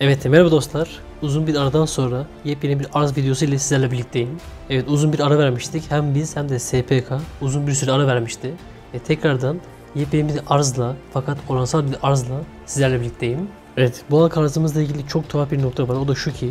Evet merhaba dostlar. Uzun bir aradan sonra yepyeni bir arz videosu ile sizlerle birlikteyim. Evet uzun bir ara vermiştik. Hem biz hem de SPK uzun bir süre ara vermişti. Ve tekrardan yepyeni bir arzla fakat oransal bir arzla sizlerle birlikteyim. Evet bu halk arzımızla ilgili çok tuhaf bir nokta var. O da şu ki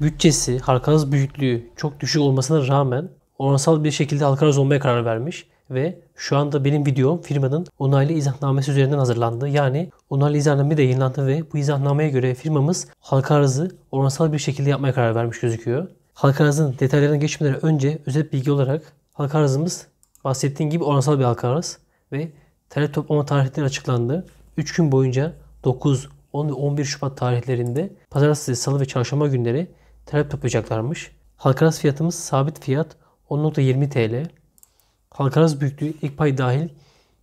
bütçesi, halka arz büyüklüğü çok düşük olmasına rağmen oransal bir şekilde halka arz olmaya karar vermiş ve şu anda benim videom firmanın onaylı izahnamesi üzerinden hazırlandı. Yani onaylı izahname de yayınlandı ve bu izahnameye göre firmamız halka arzı oransal bir şekilde yapmaya karar vermiş gözüküyor. Halka arzın detaylarına geçmeden önce özet bilgi olarak halka arzımız bahsettiğim gibi oransal bir halka arz ve talep toplama tarihleri açıklandı. 3 gün boyunca 9, 10 ve 11 Şubat tarihlerinde pazartesi, salı ve çarşamba günleri talep toplayacaklarmış. Halka arz fiyatımız sabit fiyat 10.20 TL. Halkaraz büyüklüğü ilk pay dahil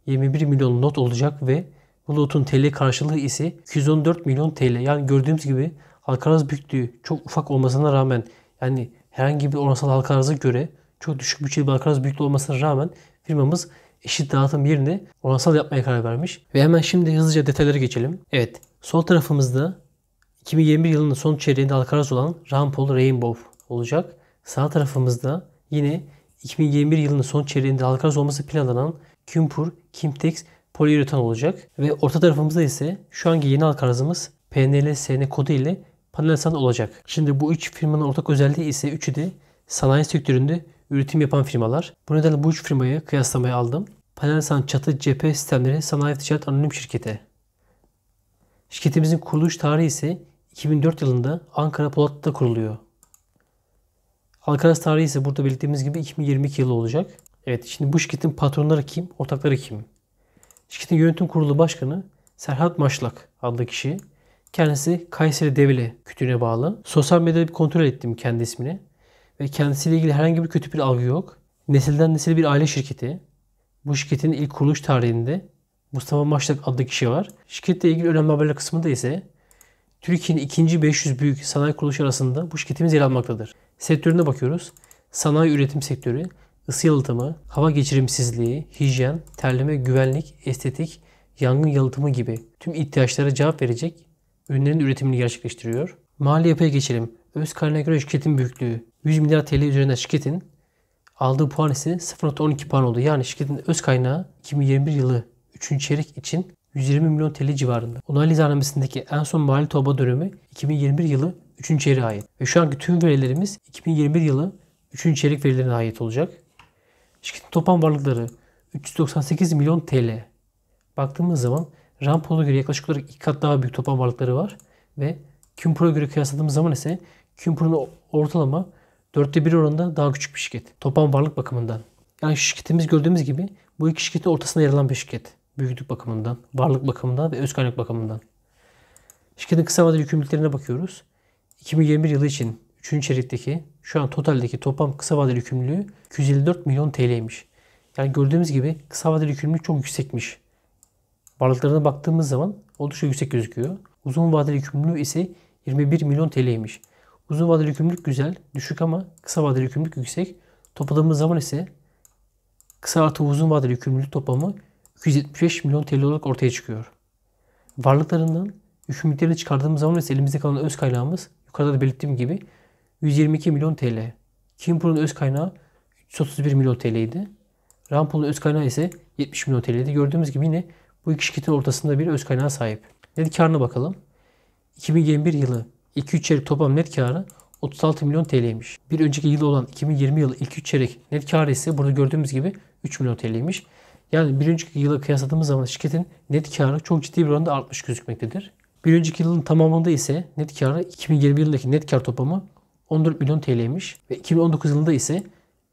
21 milyon not olacak ve bu notun TL karşılığı ise 214 milyon TL. Yani gördüğümüz gibi halkaraz büyüklüğü çok ufak olmasına rağmen yani herhangi bir oransal halka göre çok düşük bütçeli bir halka arz büyüklüğü olmasına rağmen firmamız eşit dağıtım yerine oransal yapmaya karar vermiş. Ve hemen şimdi hızlıca detaylara geçelim. Evet sol tarafımızda 2021 yılının son çeyreğinde halkaraz olan Rampol Rainbow olacak. Sağ tarafımızda yine 2021 yılının son çeyreğinde halka arz olması planlanan Kümpur, Kimtex poliüretan olacak. Ve orta tarafımızda ise şu anki yeni halka arzımız PNL-SN kodu ile Panelsan olacak. Şimdi bu üç firmanın ortak özelliği ise üçü de sanayi sektöründe üretim yapan firmalar. Bu nedenle bu üç firmayı kıyaslamaya aldım. Panelsan çatı cephe sistemleri sanayi ticaret anonim şirketi. Şirketimizin kuruluş tarihi ise 2004 yılında Ankara Polatlı'da kuruluyor. Halk tarihi ise burada belirttiğimiz gibi 2022 yılı olacak. Evet şimdi bu şirketin patronları kim? Ortakları kim? Şirketin yönetim kurulu başkanı Serhat Maşlak adlı kişi. Kendisi Kayseri Devle Kütüğü'ne bağlı. Sosyal medyada bir kontrol ettim kendi ismini. Ve kendisiyle ilgili herhangi bir kötü bir algı yok. Nesilden nesile bir aile şirketi. Bu şirketin ilk kuruluş tarihinde Mustafa Maşlak adlı kişi var. Şirketle ilgili önemli haberler kısmında ise Türkiye'nin ikinci 500 büyük sanayi kuruluşu arasında bu şirketimiz yer almaktadır. Sektörüne bakıyoruz. Sanayi üretim sektörü, ısı yalıtımı, hava geçirimsizliği, hijyen, terleme, güvenlik, estetik, yangın yalıtımı gibi tüm ihtiyaçlara cevap verecek ürünlerin üretimini gerçekleştiriyor. Mali yapıya geçelim. Öz karnına göre şirketin büyüklüğü 100 milyar TL üzerinden şirketin aldığı puan ise 0.12 puan oldu. Yani şirketin öz kaynağı 2021 yılı 3. çeyrek için 120 milyon TL civarında. Onaylı iznamesindeki en son mali torba dönemi 2021 yılı 3. çeyreğe ait. Ve şu anki tüm verilerimiz 2021 yılı 3. çeyrek verilerine ait olacak. Şirketin toplam varlıkları 398 milyon TL. Baktığımız zaman Rampo'ya göre yaklaşık olarak iki kat daha büyük toplam varlıkları var. Ve Kümpro'ya göre kıyasladığımız zaman ise Kümpro'nun ortalama dörtte bir oranında daha küçük bir şirket. Toplam varlık bakımından. Yani şirketimiz gördüğümüz gibi bu iki şirketin ortasında yer alan bir şirket. Büyüklük bakımından, varlık bakımından ve öz kaynak bakımından. Şirketin kısa vadeli yükümlülüklerine bakıyoruz. 2021 yılı için 3. çeyrekteki şu an totaldeki toplam kısa vadeli yükümlülüğü 254 milyon TL'ymiş. Yani gördüğümüz gibi kısa vadeli yükümlülük çok yüksekmiş. Varlıklarına baktığımız zaman oldukça yüksek gözüküyor. Uzun vadeli yükümlülüğü ise 21 milyon TL'ymiş. Uzun vadeli yükümlülük güzel, düşük ama kısa vadeli yükümlülük yüksek. Topladığımız zaman ise kısa artı uzun vadeli yükümlülük toplamı 275 milyon TL olarak ortaya çıkıyor. Varlıklarından yükümlülüklerini çıkardığımız zaman ise elimizde kalan öz kaynağımız Yukarıda da belirttiğim gibi 122 milyon TL. Kimpro'nun öz kaynağı 331 milyon TL idi. Rampol'un öz kaynağı ise 70 milyon TL idi. Gördüğümüz gibi yine bu iki şirketin ortasında bir öz kaynağı sahip. Net karına bakalım. 2021 yılı 2 3 çeyrek toplam net karı 36 milyon TL'ymiş. Bir önceki yıl olan 2020 yılı ilk 3 çeyrek net karı ise burada gördüğümüz gibi 3 milyon TL'ymiş. Yani bir önceki yıla kıyasladığımız zaman şirketin net karı çok ciddi bir oranda artmış gözükmektedir. Bir önceki yılın tamamında ise net karı 2021 yılındaki net kar toplamı 14 milyon TL'ymiş ve 2019 yılında ise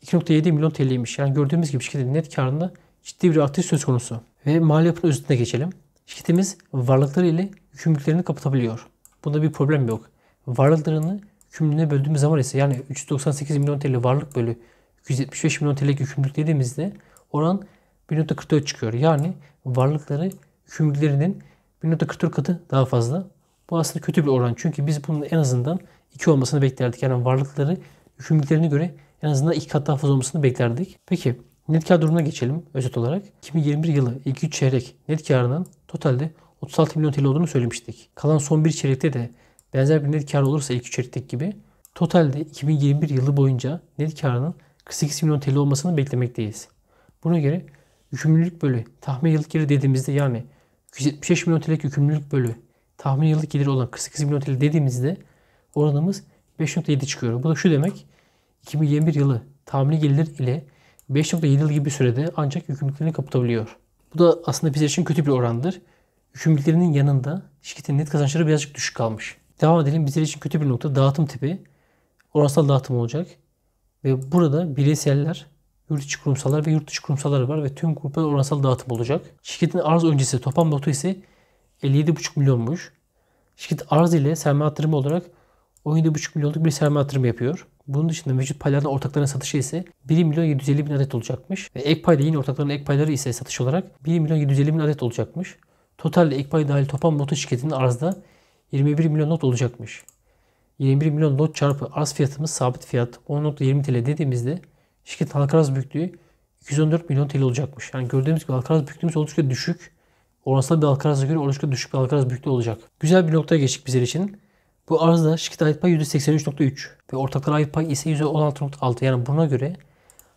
2.7 milyon TL'ymiş. Yani gördüğümüz gibi şirketin net karında ciddi bir artış söz konusu. Ve mali yapının özetine geçelim. Şirketimiz varlıkları ile yükümlülüklerini kapatabiliyor. Bunda bir problem yok. Varlıklarını yükümlülüğüne böldüğümüz zaman ise yani 398 milyon TL varlık bölü 275 milyon TL yükümlülük dediğimizde oran 1.44 çıkıyor. Yani varlıkları yükümlülüklerinin 1.44 katı daha fazla. Bu aslında kötü bir oran. Çünkü biz bunun en azından 2 olmasını beklerdik. Yani varlıkları yükümlülüklerine göre en azından 2 kat daha fazla olmasını beklerdik. Peki net kar durumuna geçelim özet olarak. 2021 yılı ilk 3 çeyrek net karının totalde 36 milyon TL olduğunu söylemiştik. Kalan son bir çeyrekte de benzer bir net kar olursa ilk 3 çeyrekteki gibi totalde 2021 yılı boyunca net karının 48 milyon TL olmasını beklemekteyiz. Buna göre yükümlülük bölü tahmin yıllık geri dediğimizde yani 275 milyon TL'lik yükümlülük bölü tahmin yıllık geliri olan 48 milyon TL dediğimizde oranımız 5.7 çıkıyor. Bu da şu demek 2021 yılı tahmini gelir ile 5.7 yıl gibi sürede ancak yükümlülüklerini kapatabiliyor. Bu da aslında bizler için kötü bir orandır. Yükümlülüklerinin yanında şirketin net kazançları birazcık düşük kalmış. Devam edelim. Bizler için kötü bir nokta dağıtım tipi. Oransal dağıtım olacak. Ve burada bireyseller yurt içi kurumsallar ve yurt dışı kurumsallar var ve tüm gruplar oransal dağıtım olacak. Şirketin arz öncesi toplam notu ise 57,5 milyonmuş. Şirket arz ile sermaye artırımı olarak 17,5 milyonluk bir sermaye artırımı yapıyor. Bunun dışında mevcut paylardan ortakların satışı ise 1 milyon 750 bin adet olacakmış. Ve ek payda yine ortakların ek payları ise satış olarak 1 milyon 750 bin adet olacakmış. Total ek pay dahil toplam notu şirketinin arzda 21 milyon not olacakmış. 21 milyon not çarpı arz fiyatımız sabit fiyat 10.20 TL dediğimizde şirketin halka arz büyüklüğü 214 milyon TL olacakmış. Yani gördüğümüz gibi halka arz büyüklüğümüz oldukça düşük. Oransal bir halka arıza göre oldukça düşük bir halka arz büyüklüğü olacak. Güzel bir noktaya geçtik bizler için. Bu arzda şirkete ait pay %83.3 ve ortaklara ait pay ise %16.6. Yani buna göre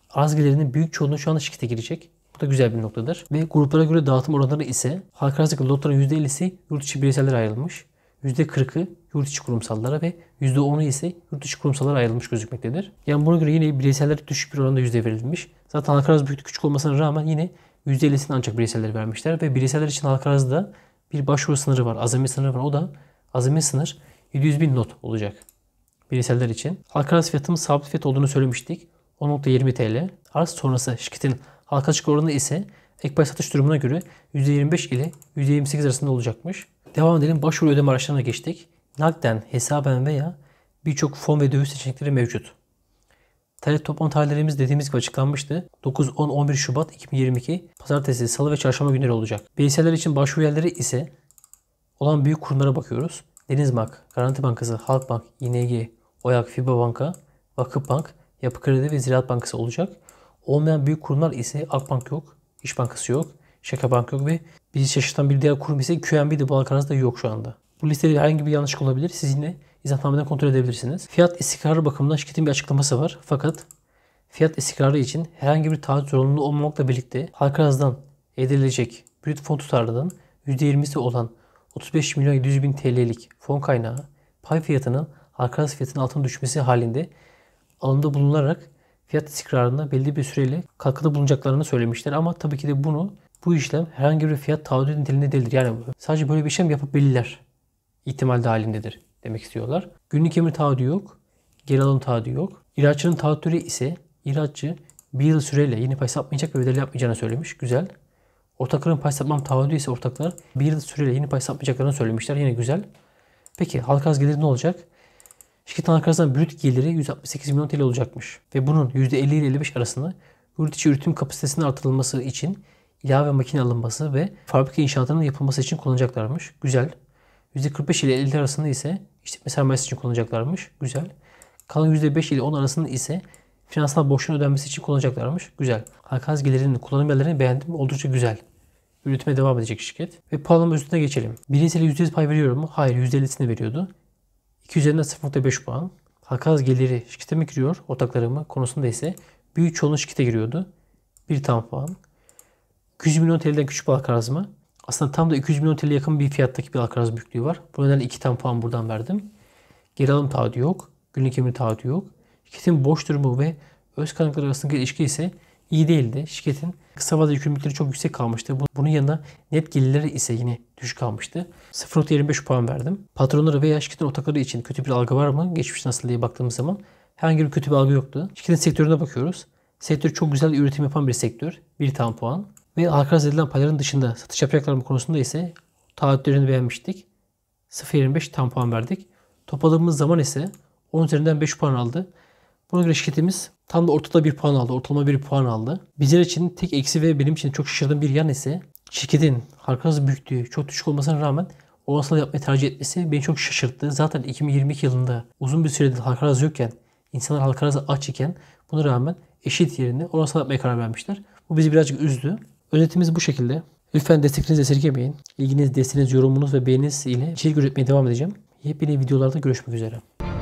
arz gelirinin büyük çoğunluğu şu anda şirkete girecek. Bu da güzel bir noktadır. Ve gruplara göre dağıtım oranları ise halka arzdaki lotların %50'si yurt içi bireysellere ayrılmış. %40'ı yurt içi kurumsallara ve %10'u ise yurt dışı kurumsallara ayrılmış gözükmektedir. Yani buna göre yine bireyseller düşük bir oranda yüzde verilmiş. Zaten halka arz büyüklüğü küçük olmasına rağmen yine %50'sini ancak bireyseller vermişler ve bireyseller için halka arzda bir başvuru sınırı var. Azami sınırı var. O da azami sınır 700 bin not olacak bireyseller için. Halka arz fiyatımız sabit fiyat olduğunu söylemiştik. 10.20 TL. Arz sonrası şirketin halka açık oranı ise ek pay satış durumuna göre %25 ile %28 arasında olacakmış. Devam edelim başvuru ödeme araçlarına geçtik. Nakden, hesaben veya birçok fon ve döviz seçenekleri mevcut. Talep toplama tarihlerimiz dediğimiz gibi açıklanmıştı. 9, 10, 11 Şubat 2022 Pazartesi, Salı ve Çarşamba günleri olacak. Bireyseller için başvuru yerleri ise olan büyük kurumlara bakıyoruz. Denizbank, Garanti Bankası, Halkbank, ING, OYAK, FİBA Banka, Vakıfbank, Yapı Kredi ve Ziraat Bankası olacak. Olmayan büyük kurumlar ise Akbank yok. İş Bankası yok. Şaka Bank yok ve bizi şaşırtan bir diğer kurum ise QNB'di. Bu alakalarınızda yok şu anda. Bu listede herhangi bir yanlışlık olabilir. Siz yine izahnameden kontrol edebilirsiniz. Fiyat istikrarı bakımından şirketin bir açıklaması var. Fakat fiyat istikrarı için herhangi bir taahhüt zorunluluğu olmamakla birlikte halkanızdan elde edilecek brüt fon tutarlılığının %20'si olan 35 milyon 700 bin TL'lik fon kaynağı pay fiyatının halkanız fiyatının altına düşmesi halinde alımda bulunularak fiyat istikrarında belli bir süreyle katkıda bulunacaklarını söylemişler. Ama tabii ki de bunu bu işlem herhangi bir fiyat taahhüdü niteliğinde değildir. Yani sadece böyle bir işlem yapabilirler. İhtimal dahilindedir demek istiyorlar. Günlük emir taahhüdü yok. Geri alım taahhüdü yok. İlaççının taahhütleri ise ilaççı bir yıl süreyle yeni pay satmayacak ve bedel yapmayacağını söylemiş. Güzel. Ortakların pay satmam taahhüdü ise ortaklar bir yıl süreyle yeni pay satmayacaklarını söylemişler. Yine güzel. Peki halka az gelir ne olacak? Şirket arkasından brüt geliri 168 milyon TL olacakmış. Ve bunun %50 ile 55 arasında yurt içi üretim kapasitesinin artırılması için ilave makine alınması ve fabrika inşaatının yapılması için kullanacaklarmış. Güzel. %45 ile 50 arasında ise işletme sermayesi için kullanacaklarmış. Güzel. Kalan %5 ile 10 arasında ise finansal borçların ödenmesi için kullanacaklarmış. Güzel. Halkaz gelirinin kullanım yerlerini beğendim. Oldukça güzel. Üretime devam edecek şirket. Ve puanlama üstüne geçelim. bireysel %100 pay veriyor mu? Hayır %50'sini veriyordu. 2 üzerinden 0.5 puan. Halka az geliri şirkete mi giriyor? Ortaklarıma konusunda ise büyük çoğunluğu şirkete giriyordu. 1 tam puan. 200 milyon TL'den küçük bir halka mı? Aslında tam da 200 milyon TL yakın bir fiyattaki bir halka arz büyüklüğü var. Bu nedenle 2 tam puan buradan verdim. Geri alım taahhüdü yok. Günlük emir taahhüdü yok. Şirketin boş durumu ve öz kaynakları arasındaki ilişki ise iyi değildi. Şirketin kısa vadeli yükümlülükleri çok yüksek kalmıştı. Bunun yanında net gelirleri ise yine düşük kalmıştı. 0.25 puan verdim. Patronları veya şirketin ortakları için kötü bir algı var mı? Geçmiş nasıl diye baktığımız zaman herhangi bir kötü bir algı yoktu. Şirketin sektörüne bakıyoruz. Sektör çok güzel üretim yapan bir sektör. Bir tam puan. Ve arkadaş edilen payların dışında satış yapacaklar mı konusunda ise taahhütlerini beğenmiştik. 0.25 tam puan verdik. Topladığımız zaman ise 10 üzerinden 5 puan aldı. Buna göre şirketimiz tam da ortada bir puan aldı. Ortalama bir puan aldı. Bizler için tek eksi ve benim için çok şaşırdığım bir yan ise şirketin halka hızı büyüklüğü çok düşük olmasına rağmen oransal yapmayı tercih etmesi beni çok şaşırttı. Zaten 2022 yılında uzun bir süredir halka arz yokken, insanlar halka arz aç iken buna rağmen eşit yerine oransal yapmaya karar vermişler. Bu bizi birazcık üzdü. Özetimiz bu şekilde. Lütfen desteklerinizi esirgemeyin. İlginiz, desteğiniz, yorumunuz ve beğeniniz ile içerik üretmeye devam edeceğim. Yepyeni videolarda görüşmek üzere.